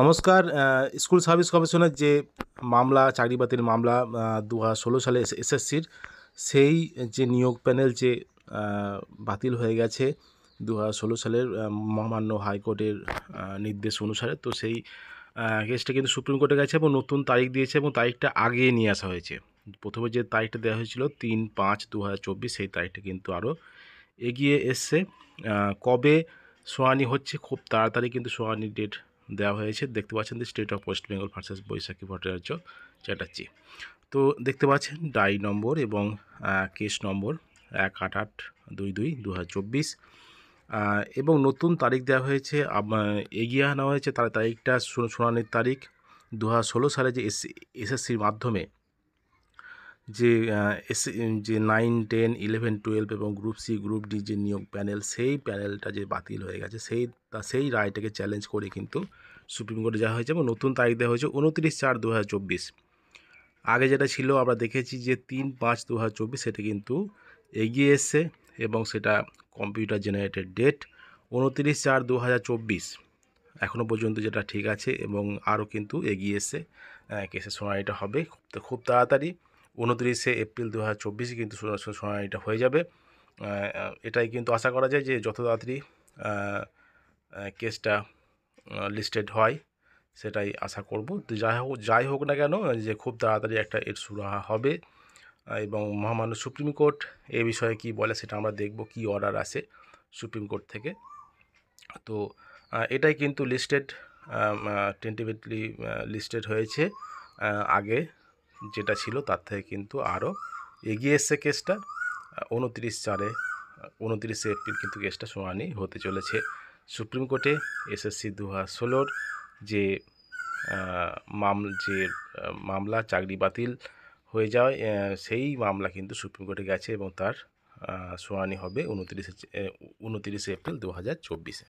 নমস্কার school service কমিশনের যে মামলা চাকরি বাতিল মামলা দু সালে এসএসসির সেই যে নিয়োগ প্যানেল যে বাতিল হয়ে গেছে দু সালের মহামান্য হাইকোর্টের নির্দেশ অনুসারে তো সেই কেসটা কিন্তু সুপ্রিম কোর্টে গেছে এবং নতুন তারিখ দিয়েছে এবং তারিখটা আগে নিয়ে আসা হয়েছে প্রথমে যে তারিখটা দেওয়া হয়েছিল তিন পাঁচ দু সেই তারিখটা কিন্তু আরও এগিয়ে এসছে কবে শোয়ানি হচ্ছে খুব তাড়াতাড়ি কিন্তু শোয়ানির ডেট দেওয়া হয়েছে দেখতে পাচ্ছেন the state of west Bengal versus Baishakhi Bhattacharya Chatterjee তো দেখতে পাচ্ছেন ডাই নম্বর এবং কেস নম্বর এক আট আট দুই দুই দু এবং নতুন তারিখ দেওয়া হয়েছে এগিয়ে আনা হয়েছে তার তারিখটা শুনানির তারিখ দু সালে যে এস এসএসসির মাধ্যমে যে এস যে নাইন টেন ইলেভেন টুয়েলভ এবং গ্রুপ সি গ্রুপ ডি যে নিয়োগ প্যানেল সেই প্যানেলটা যে বাতিল হয়ে গেছে সেই তা সেই রায়টাকে চ্যালেঞ্জ করে কিন্তু সুপ্রিম কোর্টে যাওয়া হয়েছে এবং নতুন তারিখ দেওয়া হয়েছে উনত্রিশ চার দু আগে যেটা ছিল আমরা দেখেছি যে তিন পাঁচ দু সেটা কিন্তু এগিয়ে এসছে এবং সেটা কম্পিউটার জেনারেটেড ডেট উনত্রিশ চার দু এখনও পর্যন্ত যেটা ঠিক আছে এবং আরও কিন্তু এগিয়ে এসছে কেসের শুনানিটা হবে খুব খুব তাড়াতাড়ি উনত্রিশে এপ্রিল দু হাজার চব্বিশে কিন্তু শুনানিটা হয়ে যাবে এটাই কিন্তু আশা করা যায় যে যত তাড়াতাড়ি কেসটা লিস্টেড হয় সেটাই আশা করব যাই হোক যাই হোক না কেন যে খুব তাড়াতাড়ি একটা এর সুরাহা হবে এবং মহামান্য সুপ্রিম কোর্ট এ বিষয়ে কি বলে সেটা আমরা দেখব কি অর্ডার আসে সুপ্রিম কোর্ট থেকে তো এটাই কিন্তু লিস্টেড টেন্টিভেটলি লিস্টেড হয়েছে আগে যেটা ছিল তার থেকে কিন্তু আরও এগিয়ে এসছে কেসটা উনত্রিশ চারে উনত্রিশে এপ্রিল কিন্তু কেসটা শুনানি হতে চলেছে সুপ্রিম কোর্টে এসএসসি দু হাজার যে মাম যে মামলা চাকরি বাতিল হয়ে যাওয়ায় সেই মামলা কিন্তু সুপ্রিম কোর্টে গেছে এবং তার শুনানি হবে উনত্রিশে উনত্রিশে এপ্রিল দু হাজার চব্বিশে